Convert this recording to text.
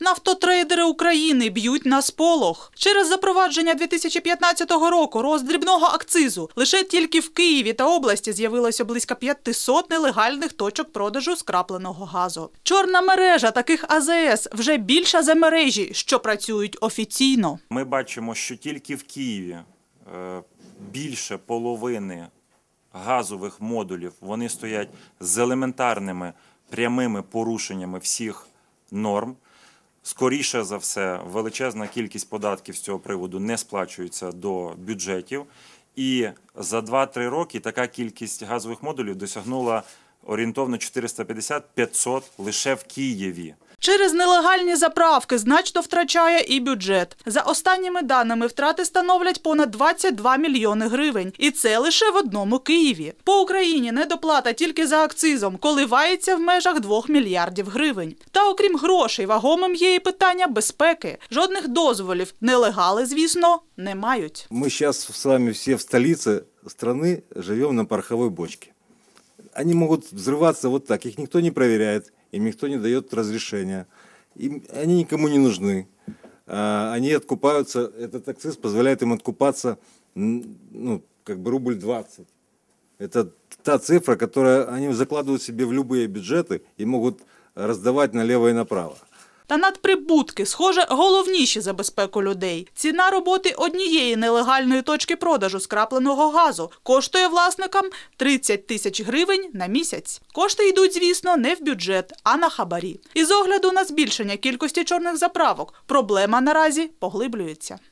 Нафтотрейдери України б'ють на сполох через запровадження 2015 року роздрібного акцизу. Лише тільки в Києві та області з'явилося близько 500 нелегальних точок продажу скрапленого газу. Чорна мережа таких АЗС вже більша за мережі, що працюють офіційно. Ми бачимо, що тільки в Києві е, більше половини газових модулів вони стоять з елементарними прямими порушеннями всіх норм. Скоріше за все, величезна кількість податків з цього приводу не сплачується до бюджетів. І за 2-3 роки така кількість газових модулів досягнула орієнтовно 450-500 лише в Києві. Через нелегальні заправки значно втрачає і бюджет. За останніми даними втрати становлять понад 22 мільйони гривень, і це лише в одному Києві. По Україні недоплата тільки за акцизом коливається в межах 2 мільярдів гривень. Та окрім грошей, вагомим є і питання безпеки. Жодних дозволів нелегали, звісно, не мають. Ми зараз з вами всі в столиці країни живемо на пархової бочці. Они можуть взрываться вот так, их никто не перевіряє. им никто не дает разрешения. Им, они никому не нужны. А, они откупаются, этот акциз позволяет им откупаться, ну, как бы рубль 20. Это та цифра, которую они закладывают себе в любые бюджеты и могут раздавать налево и направо. та надприбутки, схоже, головніші за безпеку людей. Ціна роботи однієї нелегальної точки продажу скрапленого газу коштує власникам 30 тисяч гривень на місяць. Кошти йдуть, звісно, не в бюджет, а на хабарі. І з огляду на збільшення кількості чорних заправок проблема наразі поглиблюється.